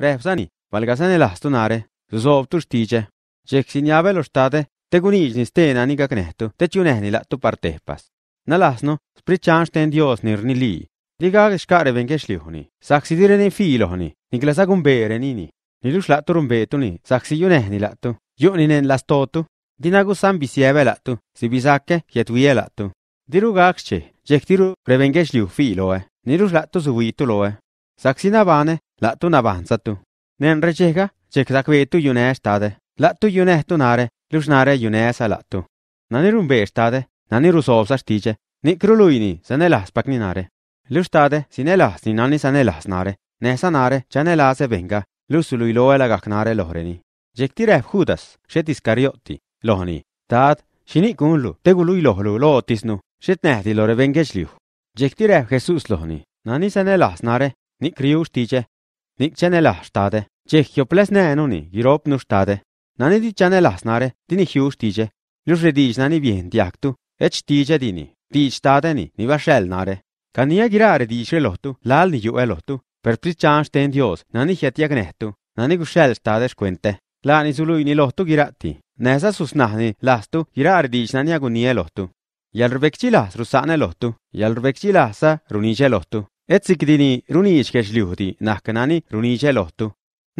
Rehbsani, valgasani lahtunare, zozovtur stiche, cheksiniabe lo state, te kunijni stenani kaknehtu, te chiunehni la tu partehpas. Nalasno, sprichan sten venge rnili, liga shkare venkeshlihuni, saksidireni filohni, niklasagun berenini, nilus latu rumbetuni, saksiyunehni latu, yu'ninen lastotu, dinagu sambisiebe latu, sibisakke hietuie latu. Diru gaksche, jektiru revenkeshliu filoe, eh. nilus latu suvituloe. Eh. Saksinavane, la tuna banza tu nen recheja chek dakwe tu yune stade la tu yune tunare lusnare yune sala tu nani rumbe stade nani rusovsa stiche ni kruluini sanelas pakninare lustade sinelas ni nani sanelas nare ne sanare chanelase venga lusului loela gaknare lohreni jektire judas shetis karioti lohni taat shini kunlu tegului lohlu lootisnu shetnehti lore vengechliu jektire jesus lohni nani sanelas nare ni krius tiche ник чанелахтааде чехиоплеснеэнуни гиропнуштааде наниди чанелахснаре тини хиуштиже люшредиижнани виентиакту эч тижедини тиичтаадени нивашелнаре кания гираре диишрелохту лаални юэлохту перпричаанштен диос нани хиатиакнехту нани гушелштаадеш куенте лаани сулуини лохту гиратти нээса суснахни ласту гираре диишнани агуниелохту ялрвекчилас русаанелохту ялрвекчиласа рунижелохту Etsikdini runi iskeshli huti nahkanani runi ichelohtu.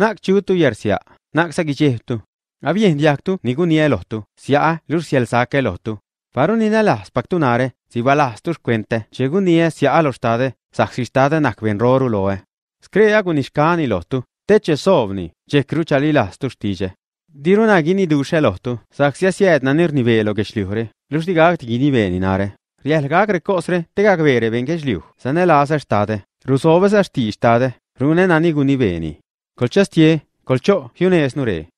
Nak chutu yersia, nak sagichehtu. Avien diaktu niguni elohtu, sia lur siel sake elohtu. Parunina las pactunare, si valas tus quente, chegunie sia alostade, saxistade nakven roru loe. Screa gunishkani lohtu, teche sovni, che cruciali las tus tige. Dirunagini dusce lohtu, saxia sietna nirnivelo geshliure, lustigagti gini veninare. Rjehlga gre kosre, tega gvere ven kežljiv. Za ne laza štade, rusove za štištade, rune na nigu ni veni. Kolčast je, kolčo, hune je snure. No